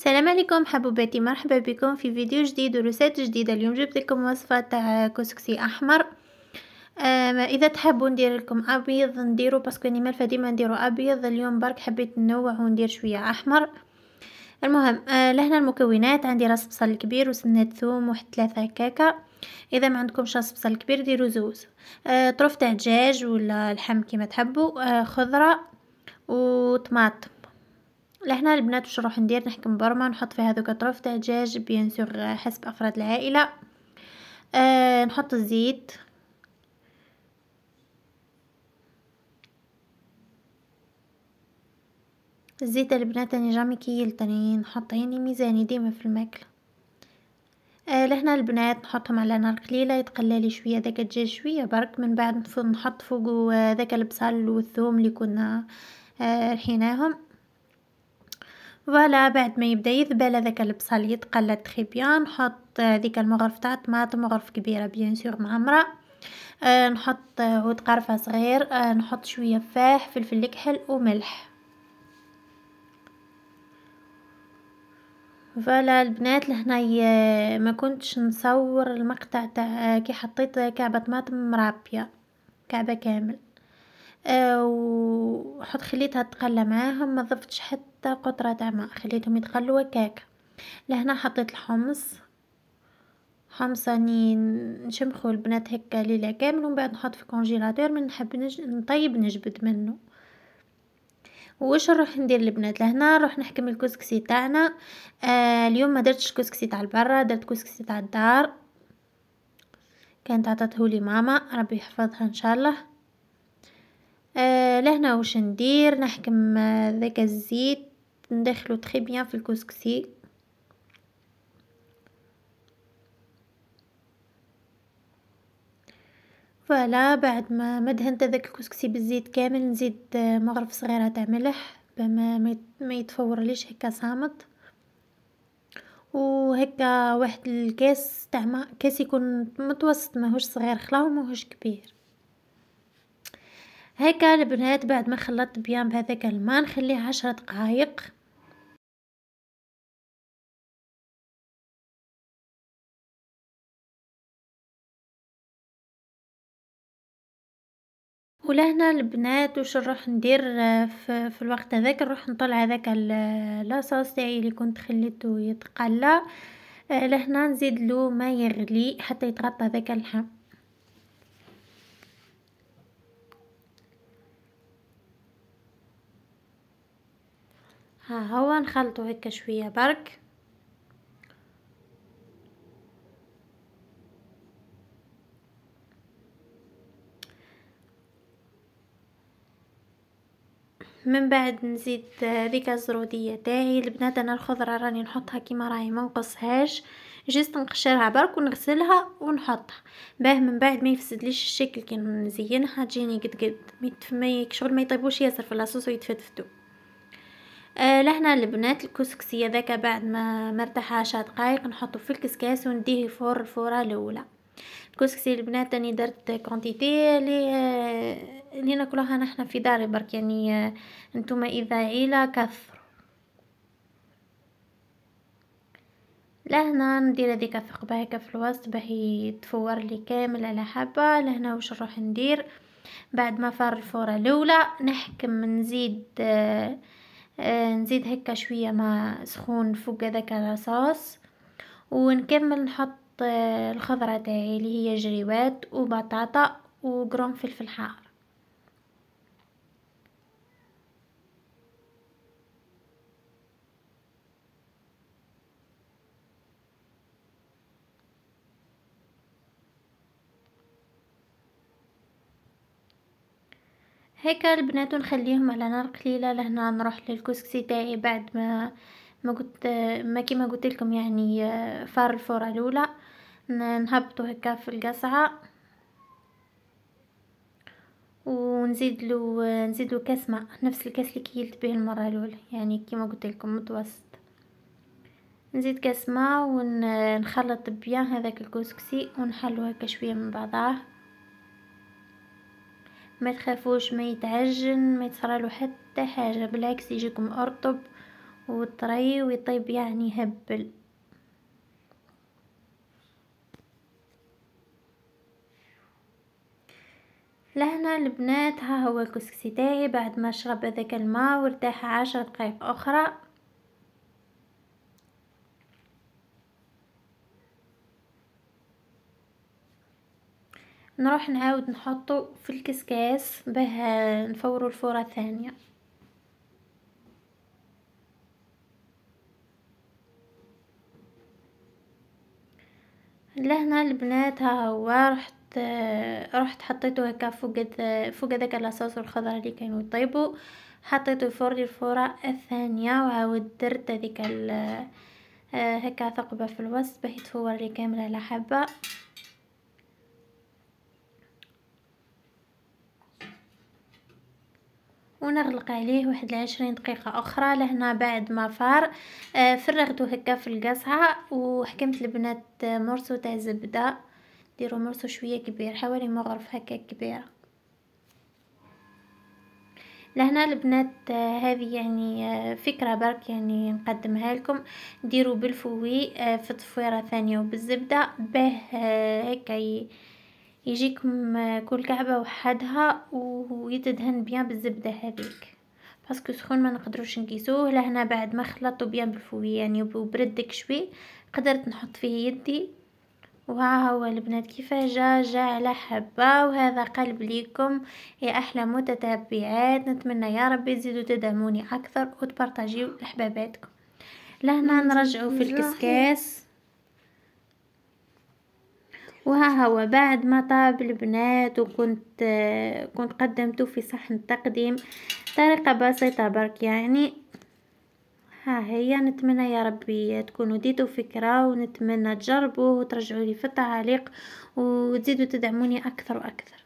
السلام عليكم حبوباتي مرحبا بكم في فيديو جديد ورسات جديدة اليوم جبت لكم وصفة تاع كسكسي أحمر آه، اذا تحبوا ندير لكم ابيض نديرو باسكو اني مالفه ديما نديرو ابيض اليوم برك حبيت ننوع وندير شويه احمر المهم آه، لهنا المكونات عندي راس بصل كبير وسنة ثوم واحد ثلاثة كاكا اذا ما عندكمش راس بصل كبير ديرو زوز آه، طرف تاع دجاج ولا لحم كيما تحبوا خضره وطماطم لهنا البنات واش نروح ندير نحكم برمه نحط فيها هذوك طرف تاع دجاج بيان سور حسب افراد العائله آه نحط الزيت الزيت البنات راني يعني جامي كيلتني نحط عيني ميزاني ديما في الماكله آه لهنا البنات نحطهم على نار قليله يتقلى شويه داك الدجاج شويه برك من بعد نحط فوقو داك آه، البصل والثوم اللي كنا آه رحيناهم فوالا بعد ما يبدا يذبل هذاك البصل يتقلى تري بيان نحط هذيك المغرف تاع طماط مغرف كبيره بيان سور معمره أه نحط عود قرفه صغير أه نحط شويه فاح فلفل كحل وملح فوالا البنات لهنا ما كنتش نصور المقطع تاع آه، كي حطيت كعبه طماطم مرابيه كعبه كامل أه وحط خليتها تقلى معاهم ما ضفتش حتى حتى قطرة تاع ماء خليتهم يتخلوا هكاك لهنا حطيت الحمص حمص راني نشمخو البنات هكا ليله كامل ومن بعد نحط في كونجيلاتور من نحب نج... نطيب نجبد منه واش نروح ندير البنات لهنا نروح نحكم الكسكسي تاعنا آه اليوم ما درتش كسكسي تاع البرا درت كسكسي تاع الدار كانت عطاته لي ماما ربي يحفظها ان شاء الله آه لهنا واش ندير نحكم آه، ذاك الزيت ندخلو تري بيان في الكسكسي فوالا بعد ما مدهنت هذاك الكسكسي بالزيت كامل نزيد آه، مغرف صغيره تاع ملح بما ما يتفورليش هكا صامت وهكا واحد الكاس تاع ما كاس يكون متوسط ماهوش صغير خلاو ماهوش كبير هكا البنات بعد ما خلطت بيان بهذاك الماء نخليه عشرة دقائق ولهنا البنات واش نروح ندير آه، في, في الوقت هذاك نروح نطلع هذاك آه، لاصوص تاعي اللي كنت خليته يتقلى آه، لهنا نزيد له ما يغلي حتى يتغطى هذاك اللحم ها هو نخلطو هكا شويه برك من بعد نزيد هذيك الزروديه تاعي البنات انا الخضره راني نحطها كيما راهي ما نقصهاش جست نقشرها برك ونغسلها ونحطها باه من بعد ما يفسدليش الشكل كي نزينها تجيني قد قد ما شغل ما يطيبوش ياسر في لاصوص ويتفتفتو آه لهنا البنات الكسكسيه ذاك بعد ما مرتاحه دقائق نحطه في الكسكاس ونديه فور الفوره الاولى الكسكسي البنات راني درت كونتيتي لي آه، اللي ناكلوها نحنا في داري برك يعني آه، نتوما اذا عيله كثر لهنا ندير هذيك الثقبه هكا في الوسط باهي تفور لي كامل على حبه لهنا واش نروح ندير بعد ما فار الفوره الاولى نحكم نزيد آه، نزيد هكا شويه ما سخون فوق هذاك الرصاص ونكمل نحط الخضرة تاعي اللي هي جريوات وبطاطا وقرن فلفل حار هيك البنات نخليهم على نار قليله لهنا نروح للكسكسي تاعي بعد ما ما قلت ما كيما قلت لكم يعني آه، فار الفوره الاولى نهبطو هكا في القصعه ونزيد له نزيد له كاس ماء نفس الكاس اللي كيلت به المره الاولى يعني كيما قلت لكم متوسط نزيد كاس ماء ونخلط بيان هذاك الكسكسي ونحلو هكا شويه من بعضاه ما تخافوش ما يتعجن ما له حتى حاجه بالعكس يجيكم ارطب وطري ويطيب يعني هبل لهنا البنات ها هو الكسكسي تاعي بعد ما شرب هذاك الماء وارتاح عشر دقائق اخرى نروح نعاود نحطو في الكسكاس باه نفورو الفوره الثانيه لهنا البنات ها هو رحت رحت رحت حطيته هكا فوق فوق هذاك لاصوص الخضرة اللي كانوا يطيبوا حطيته يفور الفورة الثانية وعاود درت هذيك هكا ثقبة في الوسط باه تفور لي كامله على حبة ونغلق عليه واحد العشرين دقيقة أخرى لهنا بعد ما فار آه، فرغته هكا في القصعة وحكمت البنات آه، مرسو تاع زبدة ديروا مرسو شويه كبير حوالي مغرف هكا كبيره لهنا البنات آه، هذه يعني آه، فكره برك يعني نقدمها لكم ديروا بالفوي آه، في تفويره ثانيه وبالزبده باه هكا يجيكم كل كعبه وحدها ويتدهن بيان بالزبده هذيك باسكو سخون ما نقدروش نقيسوه لهنا بعد ما خلطته بيان بالفوي يعني وبردك شوي قدرت نحط فيه يدي وها هو البنات كيفاش جا جا على حبة وهذا قلب ليكم يا أحلى متتبعات نتمنى يا ربي تزيدوا تدعموني أكثر وتبارطاجيو لحباباتكم لهنا نرجعوا في الكسكاس وها هو بعد ما طاب البنات وكنت كنت قدمته في صحن التقديم طريقة بسيطة برك يعني هي نتمنى يا ربي تكونوا ديتوا فكرة ونتمنى تجربوا وترجعوا لي في التعليق وتزيدوا تدعموني اكثر واكثر